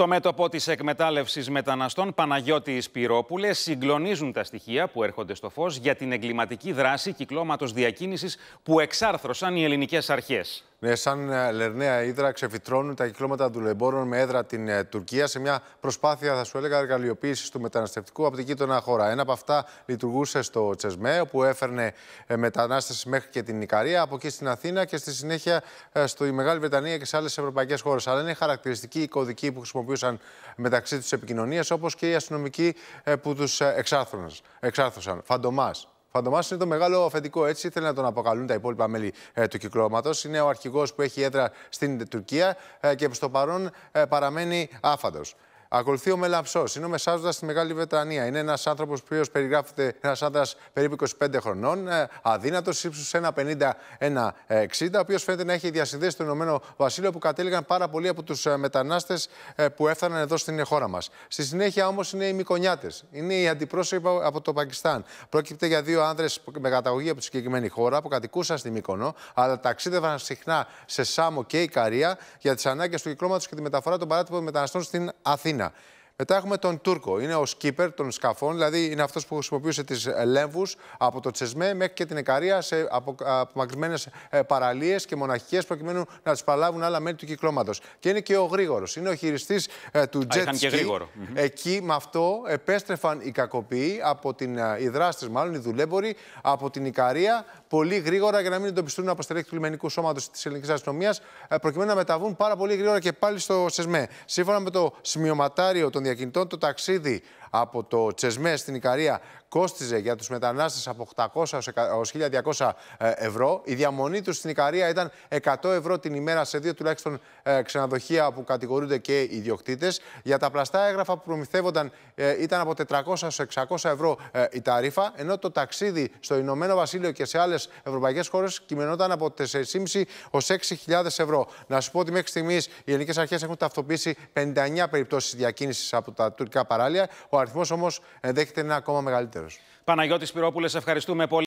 Στο μέτωπο της εκμετάλλευσης μεταναστών Παναγιώτη Σπυρόπουλε συγκλονίζουν τα στοιχεία που έρχονται στο φως για την εγκληματική δράση κυκλώματος διακίνησης που εξάρθρωσαν οι ελληνικές αρχές. Ναι, σαν ε, λερναία ύδρα ξεφυτρώνουν τα κυκλώματα δουλεμπόρων με έδρα την ε, Τουρκία σε μια προσπάθεια, θα σου έλεγα, εργαλειοποίησης του μεταναστευτικού από την γείτονα χώρα. Ένα από αυτά λειτουργούσε στο Τσεσμέ, όπου έφερνε ε, μετανάστες μέχρι και την Ικαρία, από εκεί στην Αθήνα και στη συνέχεια στη Μεγάλη Βρετανία και σε άλλες ευρωπαϊκές χώρες. Αλλά είναι χαρακτηριστικοί οι κωδικοί που χρησιμοποιούσαν μεταξύ τους επικοινωνία, όπως και οι αστυνομικοί που τους εξάρθρωσαν. Φαντομάς. Φαντομάς είναι το μεγάλο αφεντικό, έτσι θέλει να τον αποκαλούν τα υπόλοιπα μέλη ε, του κυκλώματος. Είναι ο αρχηγός που έχει έδρα στην Τουρκία ε, και προς το παρόν ε, παραμένει άφαντος. Ακολουθεί ο Μελαψό. Είναι ο Μεσάζοντας στη Μεγάλη Βρετανία. Είναι ένας άνθρωπος που περιγράφεται ένας άντρας ε, περίπου 25 χρονών, αδύνατος, ύψους 1,50-1,60, ο οποίος φαίνεται να έχει διασυνδέσει το Ηνωμένο Βασίλειο που κατέληγαν πάρα πολλοί από τους ε, μετανάστες ε, που έφταναν εδώ στην χώρα μας. Στη συνέχεια όμως είναι οι Μικονιάτες. Είναι οι αντιπρόσωποι από το Πακιστάν. Πρόκειται για δύο άνδρες με καταγωγή από τη συγκεκριμένη χώρα που κατοικούσαν στη Μικονό, αλλά ταξίδευαν συχνά σε Σάμο και καρία για τις ανάγκες του κυκλώματος και τη μεταφορά των παράτυπων μεταναστών στην Αθήνα. Μετά έχουμε τον Τούρκο. Είναι ο σκίπερ των σκαφών, δηλαδή είναι αυτός που χρησιμοποιούσε τις ε, λέμβους από το Τσεσμέ μέχρι και την Εκαρία σε απομακρυσμένες ε, παραλίες και μοναχικές, προκειμένου να τις παλάβουν άλλα μέρη του κυκλώματος. Και είναι και ο γρήγορος. Είναι ο χειριστής ε, του jet ski. Και γρήγορο. Εκεί με αυτό επέστρεφαν οι κακοποιοί από την οι δράστες, μάλλον οι δουλέμποροι, από την Ικαρία πολύ γρήγορα για να μην εντοπιστούν από στελέχη του λιμενικού σώματος της ελληνικής αστυνομίας, ε, προκειμένου να μεταβούν πάρα πολύ γρήγορα και πάλι στο ΣΕΣΜΕ. Σύμφωνα με το σημειωματάριο των διακινητών, το ταξίδι από το Τσεσμέ στην Ικαρία κόστιζε για τους μετανάστες από 800 ως 1200 ε, ευρώ. Η διαμονή τους στην Ικαρία ήταν 100 ευρώ την ημέρα σε δύο τουλάχιστον ε, ξενοδοχεία που κατηγορούνται και οι ιδιοκτήτες. Για τα πλαστά έγγραφα που προμηθεύονταν ήταν από 400 600 ευρώ η ταρίφα, ενώ το ταξίδι στο Ηνωμένο Βασίλειο και σε άλλες ευρωπαϊκές χώρες κυμαινόταν από 4,5 ω 6.000 ευρώ. Να σου πω ότι μέχρι στιγμής οι ελληνικές αρχές έχουν ταυτοποιήσει 59 περιπτώσεις διακίνησης από τα τουρκικά παράλια. Ο αριθμός όμως ενδέχεται να είναι ακόμα μεγαλύτερος. Παναγιώτης Πυρόπουλες, ευχαριστούμε πολύ.